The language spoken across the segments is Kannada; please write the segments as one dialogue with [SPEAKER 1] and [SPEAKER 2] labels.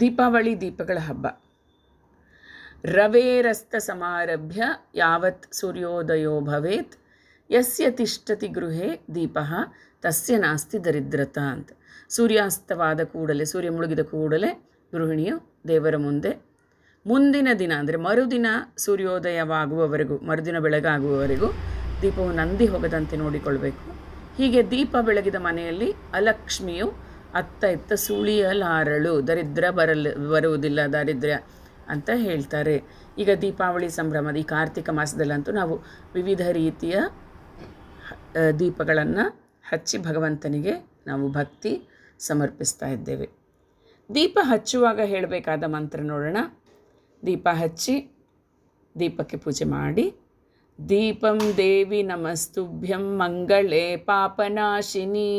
[SPEAKER 1] ದೀಪಾವಳಿ ದೀಪಗಳ ಹಬ್ಬ ರವೇರಸ್ತ ಸಮಾರಭ್ಯ ಯಾವತ್ ಸೂರ್ಯೋದಯೋ ಭವೇತ್ ಯಸ್ಯ ತಿಷ್ಟತಿ ಗೃಹೆ ದೀಪ ತಸ್ಯ ನಾಸ್ತಿ ದರಿದ್ರತ ಅಂತ ಸೂರ್ಯಾಸ್ತವಾದ ಕೂಡಲೇ ಸೂರ್ಯ ಮುಳುಗಿದ ಕೂಡಲೇ ಗೃಹಿಣಿಯು ದೇವರ ಮುಂದೆ ಮುಂದಿನ ದಿನ ಅಂದರೆ ಮರುದಿನ ಸೂರ್ಯೋದಯವಾಗುವವರೆಗೂ ಮರುದಿನ ಬೆಳಗಾಗುವವರೆಗೂ ದೀಪವು ನಂದಿ ಹೋಗದಂತೆ ನೋಡಿಕೊಳ್ಬೇಕು ಹೀಗೆ ದೀಪ ಬೆಳಗಿದ ಮನೆಯಲ್ಲಿ ಅಲಕ್ಷ್ಮಿಯು ಅತ್ತ ಇತ್ತ ಲಾರಳು ದರಿದ್ರ ಬರಲು ಬರುವುದಿಲ್ಲ ದಾರಿದ್ರ್ಯ ಅಂತ ಹೇಳ್ತಾರೆ ಈಗ ದೀಪಾವಳಿ ಸಂಭ್ರಮದ ಈ ಕಾರ್ತಿಕ ಮಾಸದಲ್ಲಂತೂ ನಾವು ವಿವಿಧ ರೀತಿಯ ದೀಪಗಳನ್ನು ಹಚ್ಚಿ ಭಗವಂತನಿಗೆ ನಾವು ಭಕ್ತಿ ಸಮರ್ಪಿಸ್ತಾ ಇದ್ದೇವೆ ದೀಪ ಹಚ್ಚುವಾಗ ಹೇಳಬೇಕಾದ ಮಂತ್ರ ನೋಡೋಣ ದೀಪ ಹಚ್ಚಿ ದೀಪಕ್ಕೆ ಪೂಜೆ ಮಾಡಿ ದೀಪಂ ದೇವಿ ನಮಸ್ತುಭ್ಯಂ ಮಂಗಳೇ ಪಾಪನಾಶಿನಿ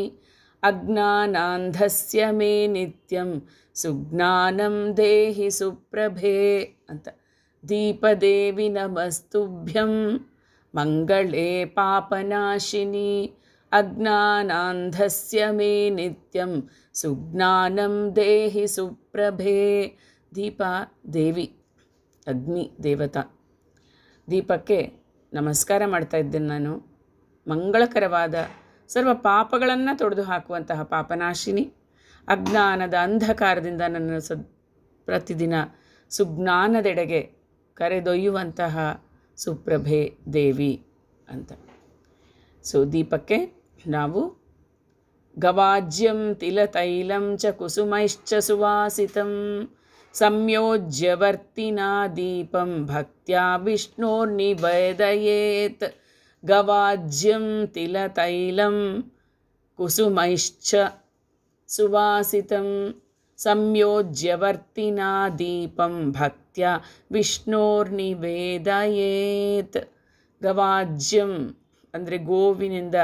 [SPEAKER 1] ಅಜ್ಞಾನಾಂಧಸ್ಯ ಮೇ ನಿತ್ಯಂ ಸುಜ್ಞಾನಂ ದೇಹಿ ಸುಪ್ರಭೆ ಅಂತ ದೀಪದೇವಿ ನಮಸ್ತುಭ್ಯಂ ಮಂಗಳೇ ಪಾಪನಾಶಿನಿ ಅಜ್ಞಾನಾಂಧಸ್ಯ ಮೇ ನಿತ್ಯಂ ಸುಜ್ಞಾನಂ ದೇಹಿ ಸುಪ್ರಭೆ ದೀಪ ದೇವಿ ಅಗ್ನಿ ದೇವತಾ ದೀಪಕ್ಕೆ ನಮಸ್ಕಾರ ಮಾಡ್ತಾ ಇದ್ದೇನೆ ನಾನು ಮಂಗಳಕರವಾದ ಸರ್ವ ಪಾಪಗಳನ್ನು ತೊಡೆದು ಹಾಕುವಂತಹ ಪಾಪನಾಶಿನಿ ಅಜ್ಞಾನದ ಅಂಧಕಾರದಿಂದ ನನ್ನ ಸ ಪ್ರತಿದಿನ ಸುಜ್ಞಾನದೆಡೆಗೆ ಕರೆದೊಯ್ಯುವಂತಹ ಸುಪ್ರಭೆ ದೇವಿ ಅಂತ ಸೊ ದೀಪಕ್ಕೆ ನಾವು ಗವಾಜ್ಯಂ ತಿಲತೈಲಂ ಚ ಕುಸುಮೈಶ್ಚ ಸುವಾಸಿತಂ ಸಂಯೋಜ್ಯವರ್ತಿನ ದೀಪಂ ಭಕ್ತ್ಯಾ ವಿಷ್ಣೋರ್ನಿಬಯದಯೇತ್ गवाज्यं तिलतैलं कुसुमैश्च सुवासितं संयोज्यवर्तिना दीपं भक्त्या ವಿಷ್ಣೋರ್ನಿವೇದಯೇತ್ ಗವಾಜ್ಯಂ ಅಂದರೆ ಗೋವಿನಿಂದ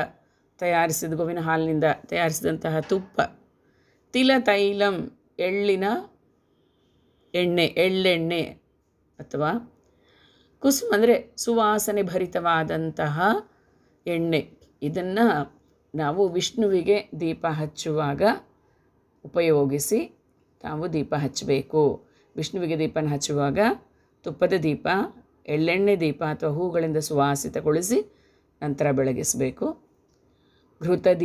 [SPEAKER 1] ತಯಾರಿಸಿದ ಗೋವಿನ ಹಾಲಿನಿಂದ ತಯಾರಿಸಿದಂತಹ ತುಪ್ಪ ತಿಲ ತೈಲಂ ಎಳ್ಳಿನ ಎಣ್ಣೆ ಎಳ್ಳೆಣ್ಣೆ ಅಥವಾ ಕುಸುಮ ಅಂದರೆ ಸುವಾಸನೆ ಭರಿತವಾದಂತಹ ಎಣ್ಣೆ ಇದನ್ನು ನಾವು ವಿಷ್ಣುವಿಗೆ ದೀಪ ಹಚ್ಚುವಾಗ ಉಪಯೋಗಿಸಿ ತಾವು ದೀಪ ಹಚ್ಚಬೇಕು ವಿಷ್ಣುವಿಗೆ ದೀಪನ ಹಚ್ಚುವಾಗ ತುಪ್ಪದ ದೀಪ ಎಳ್ಳೆಣ್ಣೆ ದೀಪ ಅಥವಾ ಹೂಗಳಿಂದ ಸುವಾಸಿತಗೊಳಿಸಿ ನಂತರ ಬೆಳಗಿಸಬೇಕು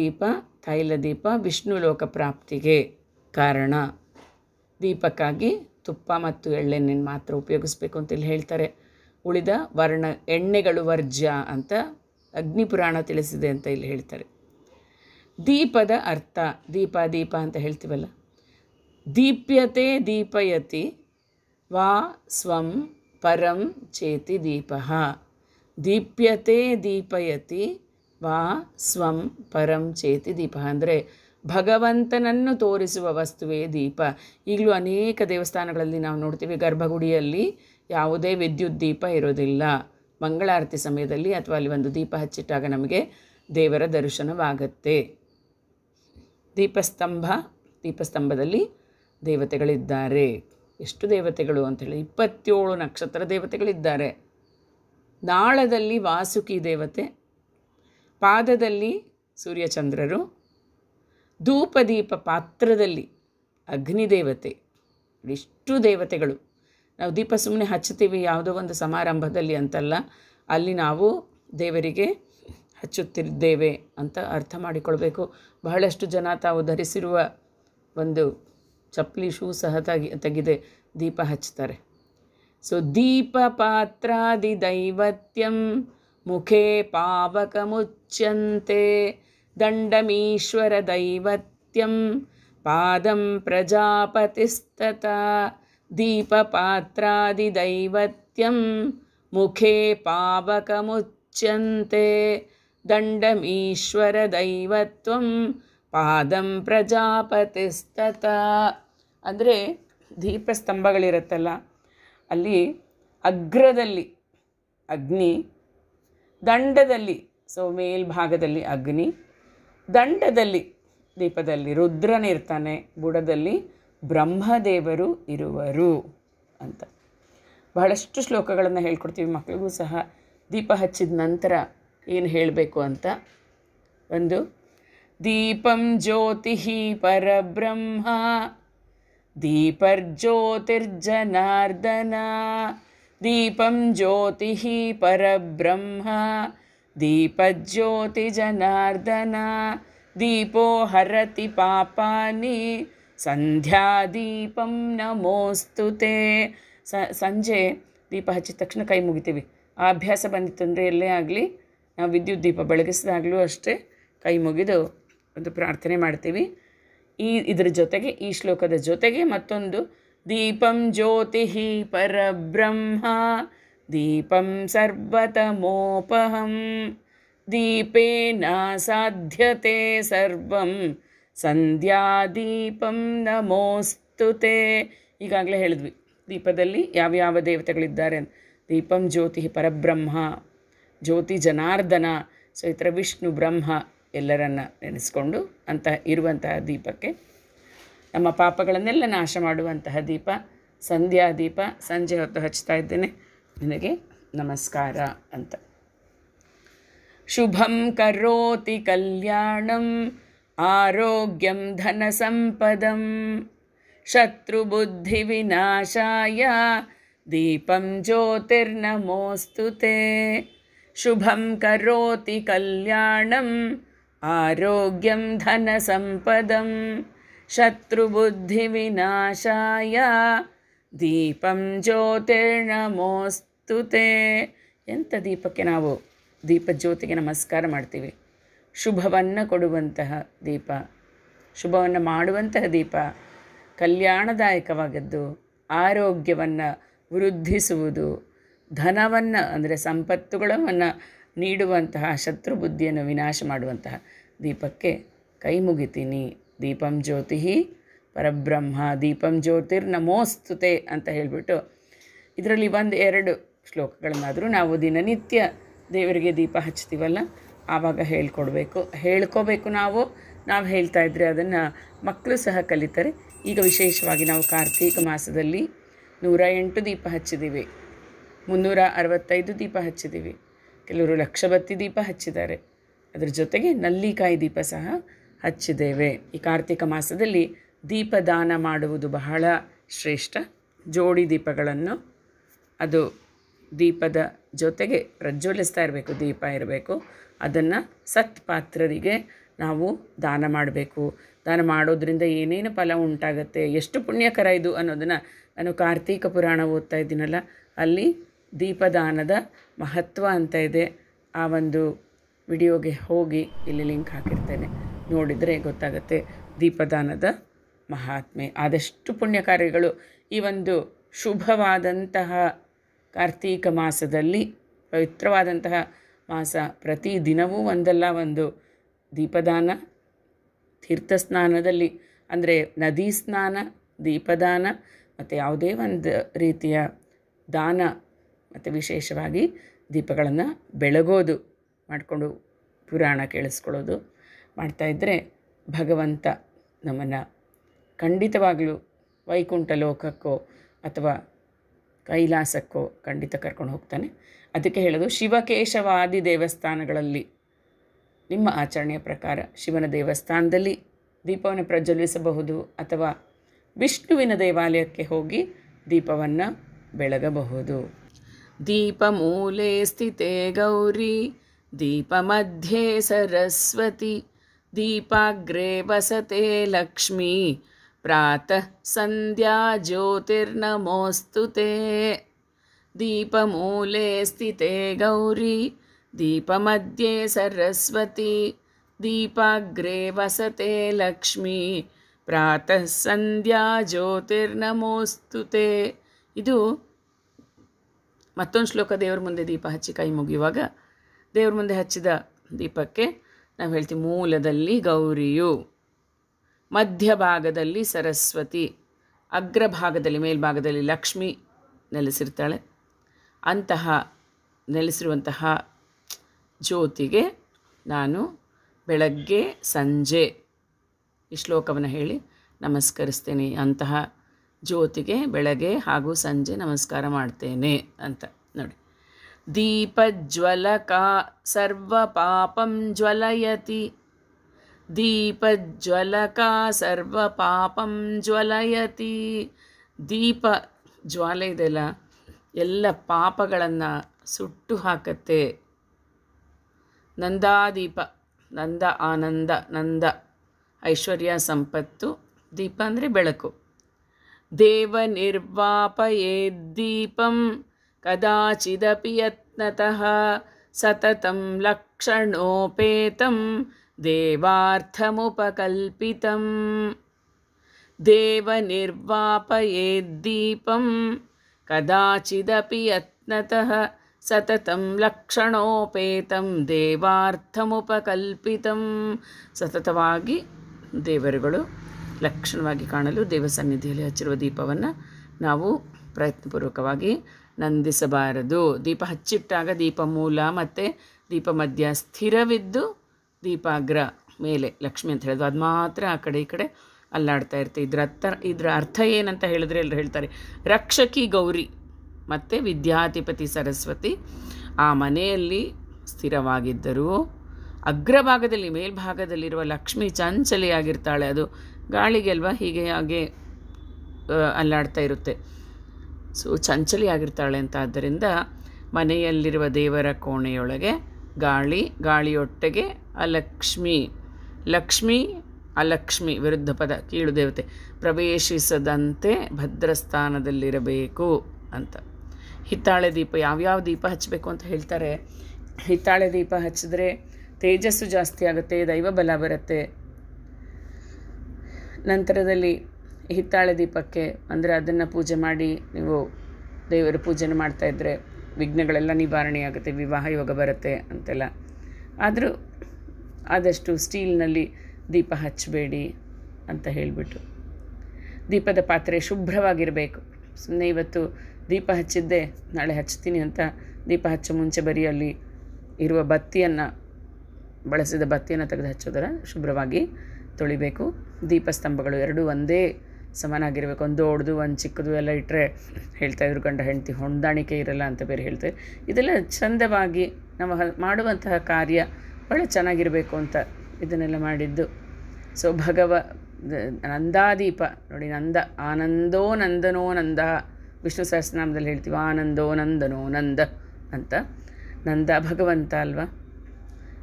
[SPEAKER 1] ದೀಪ ತೈಲ ದೀಪ ವಿಷ್ಣು ಲೋಕ ಪ್ರಾಪ್ತಿಗೆ ಕಾರಣ ದೀಪಕ್ಕಾಗಿ ತುಪ್ಪ ಮತ್ತು ಎಳ್ಳೆಣ್ಣೆ ಮಾತ್ರ ಉಪಯೋಗಿಸ್ಬೇಕು ಅಂತೇಳಿ ಹೇಳ್ತಾರೆ ಉಳಿದ ವರ್ಣ ಎಣ್ಣೆಗಳು ವರ್ಜ್ಯ ಅಂತ ಅಗ್ನಿಪುರಾಣ ತಿಳಿಸಿದೆ ಅಂತ ಇಲ್ಲಿ ಹೇಳ್ತಾರೆ ದೀಪದ ಅರ್ಥ ದೀಪ ದೀಪ ಅಂತ ಹೇಳ್ತೀವಲ್ಲ ದೀಪ್ಯತೆ ದೀಪಯತಿ ವಾ ಸ್ವಂ ಪರಂ ಚೇತಿ ದೀಪ ದೀಪ್ಯತೆ ದೀಪಯತಿ ವಾ ಸ್ವಂ ಪರಂ ಚೇತಿ ದೀಪ ಅಂದರೆ ಭಗವಂತನನ್ನು ತೋರಿಸುವ ವಸ್ತುವೇ ದೀಪ ಈಗಲೂ ಅನೇಕ ದೇವಸ್ಥಾನಗಳಲ್ಲಿ ನಾವು ನೋಡ್ತೀವಿ ಗರ್ಭಗುಡಿಯಲ್ಲಿ ಯಾವುದೇ ವಿದ್ಯುತ್ ದೀಪ ಇರೋದಿಲ್ಲ ಮಂಗಳಾರತಿ ಸಮಯದಲ್ಲಿ ಅಥವಾ ಅಲ್ಲಿ ಒಂದು ದೀಪ ಹಚ್ಚಿಟ್ಟಾಗ ನಮಗೆ ದೇವರ ದರ್ಶನವಾಗತ್ತೆ ದೀಪಸ್ತಂಭ ದೀಪಸ್ತಂಭದಲ್ಲಿ ದೇವತೆಗಳಿದ್ದಾರೆ ಎಷ್ಟು ದೇವತೆಗಳು ಅಂತೇಳಿ ಇಪ್ಪತ್ತೇಳು ನಕ್ಷತ್ರ ದೇವತೆಗಳಿದ್ದಾರೆ ನಾಳದಲ್ಲಿ ವಾಸುಕಿ ದೇವತೆ ಪಾದದಲ್ಲಿ ಸೂರ್ಯಚಂದ್ರರು ಧೂಪದೀಪ ಪಾತ್ರದಲ್ಲಿ ಅಗ್ನಿದೇವತೆ ಇಷ್ಟು ದೇವತೆಗಳು ನಾವು ದೀಪ ಸುಮ್ಮನೆ ಹಚ್ಚುತ್ತೀವಿ ಯಾವುದೋ ಒಂದು ಸಮಾರಂಭದಲ್ಲಿ ಅಂತಲ್ಲ ಅಲ್ಲಿ ನಾವು ದೇವರಿಗೆ ಹಚ್ಚುತ್ತಿದ್ದೇವೆ ಅಂತ ಅರ್ಥ ಮಾಡಿಕೊಳ್ಬೇಕು ಬಹಳಷ್ಟು ಜನ ತಾವು ಧರಿಸಿರುವ ಒಂದು ಚಪ್ಪಲಿ ಶೂ ಸಹ ತಗಿ ತೆಗೆದೆ ದೀಪ ಹಚ್ತಾರೆ ಸೊ ದೀಪ ಪಾತ್ರಾದಿ ದೈವತ್ಯಂ ಮುಖೇ ಪಾವಕ ಮುಚ್ಚಂತೆ ದಂಡಮೀಶ್ವರ ಪಾದಂ दण्डमीश्वरदैवत्यं ದೈವತ್ಯಂ ಮುಖೇ ಪಾವಕ मुखे ದಂಡಮೀಶ್ವರ ದೈವತ್ವಂ ಪಾದಂ ಪ್ರಜಾಪತಿಸ್ತತ ಅಂದರೆ ದೀಪಸ್ತಂಭಗಳಿರುತ್ತಲ್ಲ ಅಲ್ಲಿ ಅಗ್ರದಲ್ಲಿ ಅಗ್ನಿ ದಂಡದಲ್ಲಿ ಸೊ ಮೇಲ್ಭಾಗದಲ್ಲಿ ಅಗ್ನಿ ದಂಡದಲ್ಲಿ ದೀಪದಲ್ಲಿ ರುದ್ರನಿರ್ತಾನೆ ಬುಡದಲ್ಲಿ ಬ್ರಹ್ಮದೇವರು ಇರುವರು ಅಂತ ಬಹಳಷ್ಟು ಶ್ಲೋಕಗಳನ್ನು ಹೇಳ್ಕೊಡ್ತೀವಿ ಮಕ್ಕಳಿಗೂ ಸಹ ದೀಪ ಹಚ್ಚಿದ ನಂತರ ಏನು ಹೇಳಬೇಕು ಅಂತ ಒಂದು ದೀಪಂ ಜ್ಯೋತಿ ಪರಬ್ರಹ್ಮ ದೀಪರ್ಜ್ಯೋತಿರ್ಜನಾರ್ದನ ದೀಪಂ ಜ್ಯೋತಿ ಪರಬ್ರಹ್ಮ ಜನಾರ್ದನ ದೀಪೋ ಹರತಿ ಪಾಪಾನಿ ಸಂಧ್ಯಾದೀಪಂ ನಮೋಸ್ತುತೆ ಸಂಜೆ ದೀಪ ಹಚ್ಚಿದ ತಕ್ಷಣ ಕೈ ಮುಗಿತೀವಿ ಆ ಅಭ್ಯಾಸ ಬಂದಿತ್ತು ಅಂದರೆ ಎಲ್ಲೇ ಆಗಲಿ ನಾವು ವಿದ್ಯುತ್ ದೀಪ ಬೆಳಗಿಸಿದಾಗಲೂ ಅಷ್ಟೇ ಕೈ ಮುಗಿದು ಒಂದು ಪ್ರಾರ್ಥನೆ ಮಾಡ್ತೀವಿ ಈ ಇದರ ಜೊತೆಗೆ ಈ ಶ್ಲೋಕದ ಜೊತೆಗೆ ಮತ್ತೊಂದು ದೀಪಂ ಜ್ಯೋತಿ ಪರಬ್ರಹ್ಮ ದೀಪಂ ಸರ್ವತಮೋಪಹಂ ದೀಪೇನಾ ಸಾಧ್ಯತೆ ಸರ್ವಂ ಸಂಧ್ಯಾ ದೀಪಂ ನಮೋಸ್ತುತೆ ಈಗಾಗಲೇ ಹೇಳಿದ್ವಿ ದೀಪದಲ್ಲಿ ಯಾವ್ಯಾವ ದೇವತೆಗಳಿದ್ದಾರೆ ದೀಪಂ ಜ್ಯೋತಿ ಪರಬ್ರಹ್ಮ ಜ್ಯೋತಿ ಜನಾರ್ದನ ಸೊ ಈ ಥರ ವಿಷ್ಣು ಬ್ರಹ್ಮ ಎಲ್ಲರನ್ನು ನೆನೆಸ್ಕೊಂಡು ಅಂತಹ ಇರುವಂತಹ ದೀಪಕ್ಕೆ ನಮ್ಮ ಪಾಪಗಳನ್ನೆಲ್ಲ ನಾಶ ಮಾಡುವಂತಹ ದೀಪ ಸಂಧ್ಯಾ ದೀಪ ಸಂಜೆ ಹೊತ್ತು ಹಚ್ತಾ ಇದ್ದೇನೆ नमस्कार अन्त शुभं करोति कल्याणम् आरोग्यं धनसम्पदं शत्रुबुद्धिविनाशाय दीपं ज्योतिर्नमोऽस्तु शुभं करोति कल्याणम् आरोग्यं धनसम्पदं शत्रुबुद्धिविनाशाय ದೀಪಂ ಜ್ಯೋತಿರ್ನಮೋಸ್ತುತೆ ಎಂಥ ದೀಪಕ್ಕೆ ನಾವು ದೀಪ ಜ್ಯೋತಿಗೆ ನಮಸ್ಕಾರ ಮಾಡ್ತೀವಿ ಶುಭವನ್ನು ಕೊಡುವಂತಹ ದೀಪ ಶುಭವನ್ನು ಮಾಡುವಂತಹ ದೀಪ ಕಲ್ಯಾಣದಾಯಕವಾಗದ್ದು ಆರೋಗ್ಯವನ್ನು ವೃದ್ಧಿಸುವುದು ಧನವನ್ನು ಅಂದರೆ ಸಂಪತ್ತುಗಳನ್ನು ನೀಡುವಂತಹ ಶತ್ರು ಬುದ್ಧಿಯನ್ನು ವಿನಾಶ ಮಾಡುವಂತಹ ದೀಪಕ್ಕೆ ಕೈ ಮುಗಿತೀನಿ ದೀಪಂ ಜ್ಯೋತಿ ಪರಬ್ರಹ್ಮ ದೀಪಂ ಜ್ಯೋತಿರ್ ನಮೋಸ್ತುತೆ ಅಂತ ಹೇಳಿಬಿಟ್ಟು ಇದರಲ್ಲಿ ಒಂದು ಎರಡು ಶ್ಲೋಕಗಳನ್ನಾದರೂ ನಾವು ದಿನನಿತ್ಯ ದೇವರಿಗೆ ದೀಪ ಹಚ್ತೀವಲ್ಲ ಆವಾಗ ಹೇಳ್ಕೊಡ್ಬೇಕು ಹೇಳ್ಕೋಬೇಕು ನಾವು ನಾವು ಹೇಳ್ತಾ ಇದ್ದರೆ ಅದನ್ನು ಮಕ್ಕಳು ಸಹ ಕಲಿತಾರೆ ಈಗ ವಿಶೇಷವಾಗಿ ನಾವು ಕಾರ್ತೀಕ ಮಾಸದಲ್ಲಿ ನೂರ ಎಂಟು ದೀಪ ಹಚ್ಚಿದ್ದೀವಿ ಮುನ್ನೂರ ಅರವತ್ತೈದು ದೀಪ ಹಚ್ಚಿದ್ದೀವಿ ಕೆಲವರು ಲಕ್ಷಬತ್ತಿ ದೀಪ ಹಚ್ಚಿದ್ದಾರೆ ಅದರ ಜೊತೆಗೆ ನಲ್ಲಿಕಾಯಿ ದೀಪ ಸಹ ಹಚ್ಚಿದ್ದೇವೆ ಈ ಕಾರ್ತಿಕ ಮಾಸದಲ್ಲಿ ದೀಪದಾನ ಮಾಡುವುದು ಬಹಳ ಶ್ರೇಷ್ಠ ಜೋಡಿ ದೀಪಗಳನ್ನು ಅದು ದೀಪದ ಜೊತೆಗೆ ಪ್ರಜ್ವಲಿಸ್ತಾ ಇರಬೇಕು ದೀಪ ಇರಬೇಕು ಅದನ್ನು ಸತ್ಪಾತ್ರರಿಗೆ ನಾವು ದಾನ ಮಾಡಬೇಕು ದಾನ ಮಾಡೋದ್ರಿಂದ ಏನೇನು ಫಲ ಉಂಟಾಗುತ್ತೆ ಎಷ್ಟು ಪುಣ್ಯಕರ ಇದು ಅನ್ನೋದನ್ನು ನಾನು ಕಾರ್ತೀಕ ಪುರಾಣ ಓದ್ತಾ ಇದ್ದೀನಲ್ಲ ಅಲ್ಲಿ ದೀಪದಾನದ ಮಹತ್ವ ಅಂತ ಇದೆ ಆ ಒಂದು ವಿಡಿಯೋಗೆ ಹೋಗಿ ಇಲ್ಲಿ ಲಿಂಕ್ ಹಾಕಿರ್ತೇನೆ ನೋಡಿದರೆ ಗೊತ್ತಾಗುತ್ತೆ ದೀಪದಾನದ ಮಹಾತ್ಮೆ ಆದಷ್ಟು ಪುಣ್ಯ ಕಾರ್ಯಗಳು ಈ ಒಂದು ಶುಭವಾದಂತಹ ಕಾರ್ತೀಕ ಮಾಸದಲ್ಲಿ ಪವಿತ್ರವಾದಂತಹ ಮಾಸ ಪ್ರತಿ ದಿನವೂ ಒಂದಲ್ಲ ಒಂದು ದೀಪದಾನ ತೀರ್ಥಸ್ನಾನದಲ್ಲಿ ಅಂದರೆ ನದಿ ಸ್ನಾನ ದೀಪದಾನ ಮತ್ತು ಯಾವುದೇ ಒಂದು ರೀತಿಯ ದಾನ ಮತ್ತು ವಿಶೇಷವಾಗಿ ದೀಪಗಳನ್ನು ಬೆಳಗೋದು ಮಾಡಿಕೊಂಡು ಪುರಾಣ ಕೇಳಿಸ್ಕೊಳ್ಳೋದು ಮಾಡ್ತಾಯಿದ್ರೆ ಭಗವಂತ ನಮ್ಮನ್ನು ಖಂಡಿತವಾಗಲೂ ವೈಕುಂಠ ಲೋಕಕ್ಕೋ ಅಥವಾ ಕೈಲಾಸಕ್ಕೋ ಖಂಡಿತ ಕರ್ಕೊಂಡು ಹೋಗ್ತಾನೆ ಅದಕ್ಕೆ ಹೇಳೋದು ಶಿವಕೇಶವಾದಿ ದೇವಸ್ಥಾನಗಳಲ್ಲಿ ನಿಮ್ಮ ಆಚರಣೆಯ ಪ್ರಕಾರ ಶಿವನ ದೇವಸ್ಥಾನದಲ್ಲಿ ದೀಪವನ್ನು ಪ್ರಜ್ವಲಿಸಬಹುದು ಅಥವಾ ವಿಷ್ಣುವಿನ ದೇವಾಲಯಕ್ಕೆ ಹೋಗಿ ದೀಪವನ್ನು ಬೆಳಗಬಹುದು ದೀಪ ಮೂಲೆ ಸ್ಥಿತೆ ಗೌರಿ ದೀಪ ಮಧ್ಯೆ ಸರಸ್ವತಿ ದೀಪಾಗ್ರೇ ವಸತೆ ಲಕ್ಷ್ಮೀ प्रातः सन्ध्या ज्योतिर्नमोऽस्तु ದೀಪಮೂಲೆ ಸ್ಥಿತೆ ಗೌರಿ गौरी ಸರಸ್ವತಿ सरस्वती दीपाग्रे ವಸತೆ ಲಕ್ಷ್ಮೀ ಪ್ರಾತಃ ಸಂಧ್ಯಾ ಜ್ಯೋತಿರ್ನಮೋಸ್ತುತೆ ಇದು ಮತ್ತೊಂದು ಶ್ಲೋಕ ದೇವ್ರ ಮುಂದೆ ದೀಪ ಹಚ್ಚಿ ಕೈ ಮುಗಿಯುವಾಗ ದೇವ್ರ ಮುಂದೆ ಹಚ್ಚಿದ ದೀಪಕ್ಕೆ ನಾವು ಹೇಳ್ತೀವಿ ಮೂಲದಲ್ಲಿ ಗೌರಿಯು ಮಧ್ಯಭಾಗದಲ್ಲಿ ಸರಸ್ವತಿ ಅಗ್ರಭಾಗದಲ್ಲಿ ಮೇಲ್ಭಾಗದಲ್ಲಿ ಲಕ್ಷ್ಮಿ ನೆಲೆಸಿರ್ತಾಳೆ ಅಂತಹ ನೆಲೆಸಿರುವಂತಹ ಜ್ಯೋತಿಗೆ ನಾನು ಬೆಳಗ್ಗೆ ಸಂಜೆ ಈ ಶ್ಲೋಕವನ್ನು ಹೇಳಿ ನಮಸ್ಕರಿಸ್ತೇನೆ ಅಂತಹ ಜ್ಯೋತಿಗೆ ಬೆಳಗ್ಗೆ ಹಾಗೂ ಸಂಜೆ ನಮಸ್ಕಾರ ಮಾಡ್ತೇನೆ ಅಂತ ನೋಡಿ ದೀಪಜ್ವಲಕ ಪಾಪಂ ಜ್ವಲಯತಿ ಸರ್ವ ಪಾಪಂ ಜ್ವಲಯತಿ ದೀಪ ಜ್ವಾಲೆ ಇದೆಲ್ಲ ಎಲ್ಲ ಪಾಪಗಳನ್ನು ಸುಟ್ಟು ಹಾಕತ್ತೆ ನಂದಾದೀಪ ನಂದ ಆನಂದ ನಂದ ಐಶ್ವರ್ಯ ಸಂಪತ್ತು ದೀಪ ಅಂದರೆ ಬೆಳಕು ದೇವ ನಿರ್ವಾಪ ಕದಾಚಿದಪಿ ಯತ್ನತಃ ಸತತಂ ಲಕ್ಷಣೋಪೇತಂ देवार्थमुपकल्पितं देवनिर्वापयेद्दीपं कदाचिदपि यत्नतः सततं ಲಕ್ಷಣೋಪೇತಂ ದೇವಾರ್ಥಮುಪಕಲ್ಪಿತಂ ಸತತವಾಗಿ ದೇವರುಗಳು ಲಕ್ಷಣವಾಗಿ ಕಾಣಲು ದೇವಸನ್ನಿಧಿಯಲ್ಲಿ ಹಚ್ಚಿರುವ ದೀಪವನ್ನು ನಾವು ಪ್ರಯತ್ನಪೂರ್ವಕವಾಗಿ ನಂದಿಸಬಾರದು ದೀಪ ಹಚ್ಚಿಟ್ಟಾಗ ದೀಪ ಮೂಲ ಮತ್ತು ದೀಪ ಮಧ್ಯ ಸ್ಥಿರವಿದ್ದು ದೀಪಾಗ್ರ ಮೇಲೆ ಲಕ್ಷ್ಮಿ ಅಂತ ಹೇಳೋದು ಅದು ಮಾತ್ರ ಆ ಕಡೆ ಈ ಕಡೆ ಅಲ್ಲಾಡ್ತಾ ಇರುತ್ತೆ ಇದ್ರ ಅರ್ಥ ಇದರ ಅರ್ಥ ಏನಂತ ಹೇಳಿದ್ರೆ ಎಲ್ಲರೂ ಹೇಳ್ತಾರೆ ರಕ್ಷಕಿ ಗೌರಿ ಮತ್ತು ವಿದ್ಯಾಧಿಪತಿ ಸರಸ್ವತಿ ಆ ಮನೆಯಲ್ಲಿ ಸ್ಥಿರವಾಗಿದ್ದರೂ ಅಗ್ರಭಾಗದಲ್ಲಿ ಮೇಲ್ಭಾಗದಲ್ಲಿರುವ ಲಕ್ಷ್ಮಿ ಚಂಚಲಿಯಾಗಿರ್ತಾಳೆ ಅದು ಗಾಳಿಗೆಲ್ವಾ ಹೀಗೆ ಹಾಗೆ ಅಲ್ಲಾಡ್ತಾ ಇರುತ್ತೆ ಸೊ ಚಂಚಲಿಯಾಗಿರ್ತಾಳೆ ಅಂತ ಆದ್ದರಿಂದ ಮನೆಯಲ್ಲಿರುವ ದೇವರ ಕೋಣೆಯೊಳಗೆ ಗಾಳಿ ಗಾಳಿಯೊಟ್ಟೆಗೆ ಅಲಕ್ಷ್ಮಿ ಲಕ್ಷ್ಮಿ ಅಲಕ್ಷ್ಮಿ ವಿರುದ್ಧ ಪದ ಕೀಳು ದೇವತೆ ಪ್ರವೇಶಿಸದಂತೆ ಭದ್ರಸ್ಥಾನದಲ್ಲಿರಬೇಕು ಅಂತ ಹಿತ್ತಾಳೆ ದೀಪ ಯಾವ್ಯಾವ ದೀಪ ಹಚ್ಚಬೇಕು ಅಂತ ಹೇಳ್ತಾರೆ ಹಿತ್ತಾಳೆ ದೀಪ ಹಚ್ಚಿದ್ರೆ ತೇಜಸ್ಸು ಜಾಸ್ತಿ ಆಗುತ್ತೆ ದೈವ ಬಲ ಬರುತ್ತೆ ನಂತರದಲ್ಲಿ ಹಿತ್ತಾಳೆ ದೀಪಕ್ಕೆ ಅಂದರೆ ಅದನ್ನು ಪೂಜೆ ಮಾಡಿ ನೀವು ದೇವರ ಪೂಜೆ ಮಾಡ್ತಾಯಿದ್ರೆ ವಿಘ್ನಗಳೆಲ್ಲ ನಿವಾರಣೆಯಾಗುತ್ತೆ ವಿವಾಹ ಯೋಗ ಬರುತ್ತೆ ಅಂತೆಲ್ಲ ಆದರೂ ಆದಷ್ಟು ಸ್ಟೀಲ್ನಲ್ಲಿ ದೀಪ ಹಚ್ಚಬೇಡಿ ಅಂತ ಹೇಳಿಬಿಟ್ಟು ದೀಪದ ಪಾತ್ರೆ ಶುಭ್ರವಾಗಿರಬೇಕು ಸುಮ್ಮನೆ ಇವತ್ತು ದೀಪ ಹಚ್ಚಿದ್ದೆ ನಾಳೆ ಹಚ್ತೀನಿ ಅಂತ ದೀಪ ಹಚ್ಚೋ ಮುಂಚೆ ಬರೀ ಅಲ್ಲಿ ಇರುವ ಬತ್ತಿಯನ್ನು ಬಳಸಿದ ಬತ್ತಿಯನ್ನು ತೆಗೆದು ಹಚ್ಚೋದರ ಶುಭ್ರವಾಗಿ ತೊಳಿಬೇಕು ದೀಪಸ್ತಂಭಗಳು ಎರಡೂ ಒಂದೇ ಸಮನಾಗಿರಬೇಕು ಒಂದು ದೊಡ್ಡದು ಒಂದು ಚಿಕ್ಕದು ಎಲ್ಲ ಇಟ್ಟರೆ ಹೇಳ್ತಾ ಇದ್ರು ಗಂಡ ಹೆಂಡತಿ ಹೊಂದಾಣಿಕೆ ಇರಲ್ಲ ಅಂತ ಬೇರೆ ಹೇಳ್ತಾರೆ ಇದೆಲ್ಲ ಚಂದವಾಗಿ ನಮ್ಮ ಮಾಡುವಂತಹ ಕಾರ್ಯ ಭಾಳ ಚೆನ್ನಾಗಿರಬೇಕು ಅಂತ ಇದನ್ನೆಲ್ಲ ಮಾಡಿದ್ದು ಸೊ ಭಗವ ನಂದಾದೀಪ ನೋಡಿ ನಂದ ಆನಂದೋ ನಂದನೋ ನಂದ ವಿಷ್ಣು ಸಹಸ್ರನಾಮದಲ್ಲಿ ಹೇಳ್ತೀವಿ ಆನಂದೋ ನಂದನೋ ನಂದ ಅಂತ ನಂದ ಭಗವಂತ ಅಲ್ವಾ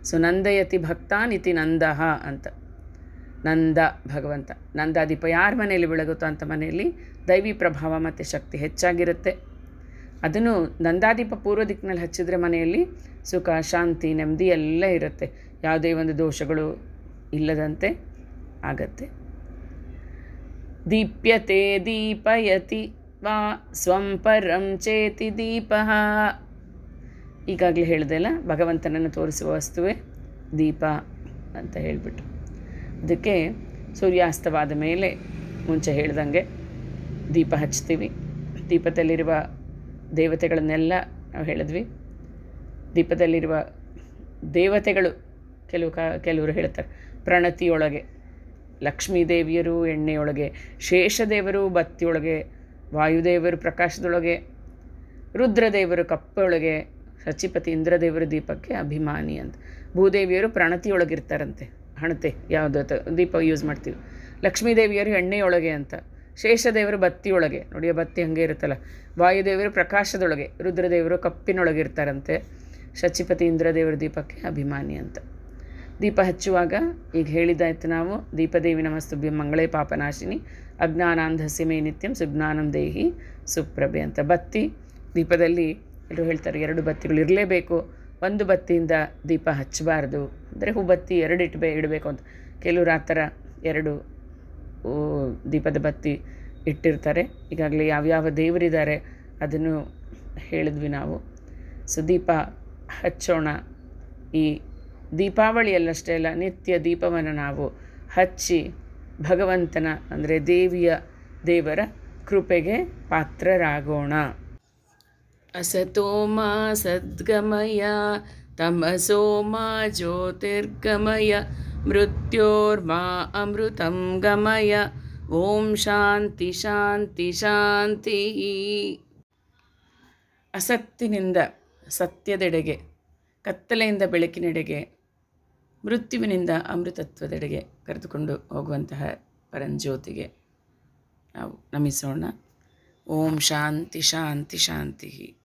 [SPEAKER 1] ಸೊ ನಂದಯತಿ ಭಕ್ತಾನಿತಿ ನಂದಹ ಅಂತ ನಂದ ಭಗವಂತ ನಂದ ದೀಪ ಯಾರ ಮನೆಯಲ್ಲಿ ಬೆಳಗುತ್ತೋ ಅಂತ ಮನೆಯಲ್ಲಿ ದೈವಿ ಪ್ರಭಾವ ಮತ್ತು ಶಕ್ತಿ ಹೆಚ್ಚಾಗಿರುತ್ತೆ ಅದನ್ನು ನಂದಾದೀಪ ಪೂರ್ವ ದಿಕ್ಕಿನಲ್ಲಿ ಹಚ್ಚಿದ್ರೆ ಮನೆಯಲ್ಲಿ ಸುಖ ಶಾಂತಿ ನೆಮ್ಮದಿ ಎಲ್ಲ ಇರುತ್ತೆ ಯಾವುದೇ ಒಂದು ದೋಷಗಳು ಇಲ್ಲದಂತೆ ಆಗತ್ತೆ ದೀಪ್ಯತೆ ದೀಪಯತಿ ವಾ ಸ್ವಂ ಚೇತಿ ದೀಪ ಈಗಾಗಲೇ ಹೇಳಿದೆಲ್ಲ ಭಗವಂತನನ್ನು ತೋರಿಸುವ ವಸ್ತುವೇ ದೀಪ ಅಂತ ಹೇಳಿಬಿಟ್ಟು ಅದಕ್ಕೆ ಸೂರ್ಯಾಸ್ತವಾದ ಮೇಲೆ ಮುಂಚೆ ಹೇಳ್ದಂಗೆ ದೀಪ ಹಚ್ತೀವಿ ದೀಪದಲ್ಲಿರುವ ದೇವತೆಗಳನ್ನೆಲ್ಲ ನಾವು ಹೇಳಿದ್ವಿ ದೀಪದಲ್ಲಿರುವ ದೇವತೆಗಳು ಕೆಲವು ಕ ಕೆಲವರು ಹೇಳ್ತಾರೆ ಪ್ರಣತಿಯೊಳಗೆ ಲಕ್ಷ್ಮೀ ದೇವಿಯರು ಎಣ್ಣೆಯೊಳಗೆ ಶೇಷದೇವರು ಬತ್ತಿಯೊಳಗೆ ವಾಯುದೇವರು ಪ್ರಕಾಶದೊಳಗೆ ರುದ್ರದೇವರು ಕಪ್ಪೆಯೊಳಗೆ ಸಚಿಪತಿ ಇಂದ್ರದೇವರು ದೀಪಕ್ಕೆ ಅಭಿಮಾನಿ ಅಂತ ಭೂದೇವಿಯರು ಪ್ರಣತಿಯೊಳಗಿರ್ತಾರಂತೆ ಹಣತೆ ಯಾವುದು ದೀಪ ಯೂಸ್ ಮಾಡ್ತೀವಿ ಲಕ್ಷ್ಮೀದೇವಿಯರು ಎಣ್ಣೆಯೊಳಗೆ ಅಂತ ಶೇಷದೇವರು ಬತ್ತಿಯೊಳಗೆ ನೋಡಿ ಬತ್ತಿ ಹಂಗೆ ಇರುತ್ತಲ್ಲ ವಾಯುದೇವರು ಪ್ರಕಾಶದೊಳಗೆ ರುದ್ರದೇವರು ಕಪ್ಪಿನೊಳಗೆ ಇರ್ತಾರಂತೆ ಶಚಿಪತಿ ಇಂದ್ರದೇವರ ದೀಪಕ್ಕೆ ಅಭಿಮಾನಿ ಅಂತ ದೀಪ ಹಚ್ಚುವಾಗ ಈಗ ಹೇಳಿದಾಯ್ತು ನಾವು ದೀಪದೇವಿ ನಮಸ್ತುಭ್ಯ ಮಂಗಳೇ ಪಾಪನಾಶಿನಿ ಸಿಮೆ ನಿತ್ಯಂ ಸುಜ್ಞಾನಂ ದೇಹಿ ಸುಪ್ರಭೆ ಅಂತ ಬತ್ತಿ ದೀಪದಲ್ಲಿ ಎಲ್ಲರೂ ಹೇಳ್ತಾರೆ ಎರಡು ಬತ್ತಿಗಳು ಇರಲೇಬೇಕು ಒಂದು ಬತ್ತಿಯಿಂದ ದೀಪ ಹಚ್ಚಬಾರ್ದು ಅಂದರೆ ಬತ್ತಿ ಎರಡು ಇಟ್ಬೇ ಇಡಬೇಕು ಅಂತ ಕೆಲವರು ಆ ಥರ ಎರಡು ದೀಪದ ಬತ್ತಿ ಇಟ್ಟಿರ್ತಾರೆ ಈಗಾಗಲೇ ಯಾವ್ಯಾವ ದೇವರಿದ್ದಾರೆ ಅದನ್ನು ಹೇಳಿದ್ವಿ ನಾವು ಸೊ ದೀಪ ಹಚ್ಚೋಣ ಈ ದೀಪಾವಳಿಯಲ್ಲಷ್ಟೇ ಅಲ್ಲ ನಿತ್ಯ ದೀಪವನ್ನು ನಾವು ಹಚ್ಚಿ ಭಗವಂತನ ಅಂದರೆ ದೇವಿಯ ದೇವರ ಕೃಪೆಗೆ ಪಾತ್ರರಾಗೋಣ ಅಸತೋಮಾ ಸದ್ಗಮಯ ತಮಸೋಮಾ ಜ್ಯೋತಿರ್ಗಮಯ मा ಅಮೃತಂ ಗಮಯ ಓಂ ಶಾಂತಿ ಶಾಂತಿ ಶಾಂತಿ ಅಸತ್ತಿನಿಂದ ಸತ್ಯದೆಡೆಗೆ ಕತ್ತಲೆಯಿಂದ ಬೆಳಕಿನೆಡೆಗೆ ಮೃತ್ಯುವಿನಿಂದ ಅಮೃತತ್ವದೆಡೆಗೆ ಕರೆದುಕೊಂಡು ಹೋಗುವಂತಹ ಪರಂಜ್ಯೋತಿಗೆ ನಾವು ನಮಿಸೋಣ ಓಂ ಶಾಂತಿ ಶಾಂತಿ ಶಾಂತಿ